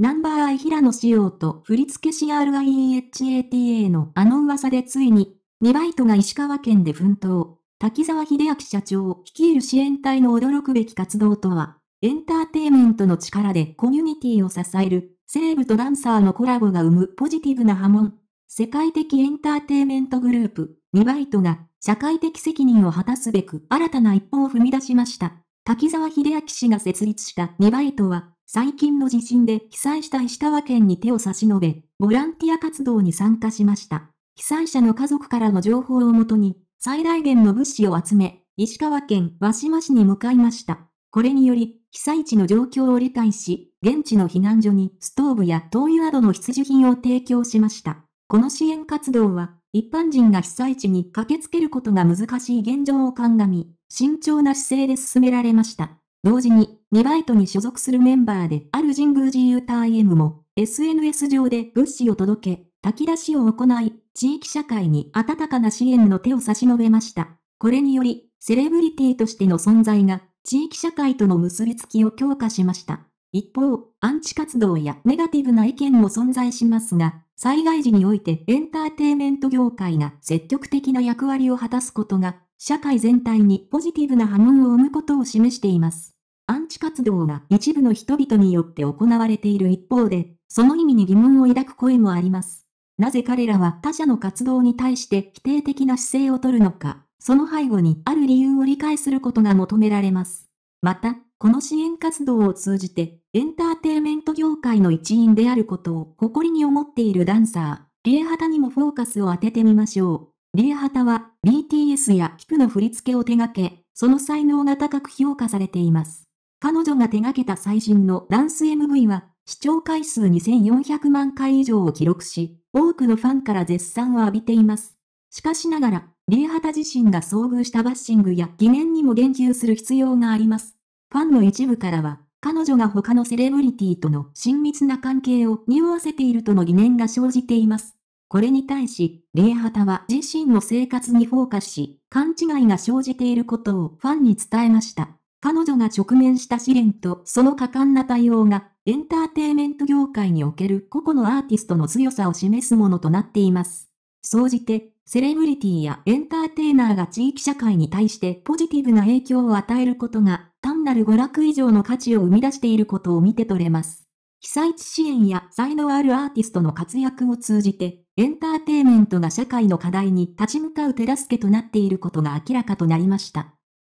ナンバーアイ平野仕様と振付師 RIEHATA のあの噂でついに、ニバイトが石川県で奮闘。滝沢秀明社長を率いる支援隊の驚くべき活動とは、エンターテイメントの力でコミュニティを支える、セレとダンサーのコラボが生むポジティブな波紋。世界的エンターテイメントグループ、ニバイトが、社会的責任を果たすべく新たな一歩を踏み出しました。滝沢秀明氏が設立したニバイトは、最近の地震で被災した石川県に手を差し伸べ、ボランティア活動に参加しました。被災者の家族からの情報をもとに、最大限の物資を集め、石川県和島市に向かいました。これにより、被災地の状況を理解し、現地の避難所にストーブや灯油などの必需品を提供しました。この支援活動は、一般人が被災地に駆けつけることが難しい現状を鑑み、慎重な姿勢で進められました。同時に、ネバイトに所属するメンバーである神宮寺ユータ IM も、SNS 上で物資を届け、炊き出しを行い、地域社会に温かな支援の手を差し伸べました。これにより、セレブリティとしての存在が、地域社会との結びつきを強化しました。一方、アンチ活動やネガティブな意見も存在しますが、災害時においてエンターテイメント業界が積極的な役割を果たすことが、社会全体にポジティブな波紋を生むことを示しています。アンチ活動が一部の人々によって行われている一方で、その意味に疑問を抱く声もあります。なぜ彼らは他者の活動に対して否定的な姿勢をとるのか、その背後にある理由を理解することが求められます。また、この支援活動を通じて、エンターテイメント業界の一員であることを誇りに思っているダンサー、リエハタにもフォーカスを当ててみましょう。リエハタは BTS やキプの振り付けを手掛け、その才能が高く評価されています。彼女が手掛けた最新のダンス MV は、視聴回数2400万回以上を記録し、多くのファンから絶賛を浴びています。しかしながら、リエハタ自身が遭遇したバッシングや疑念にも言及する必要があります。ファンの一部からは、彼女が他のセレブリティとの親密な関係を匂わせているとの疑念が生じています。これに対し、リエハタは自身の生活にフォーカスし、勘違いが生じていることをファンに伝えました。彼女が直面した試練とその果敢な対応が、エンターテイメント業界における個々のアーティストの強さを示すものとなっています。総じて、セレブリティやエンターテイナーが地域社会に対してポジティブな影響を与えることが、単なる娯楽以上の価値を生み出していることを見て取れます。被災地支援や才能あるアーティストの活躍を通じて、エンターテイメントが社会の課題に立ち向かう手助けとなっていることが明らかとなりました。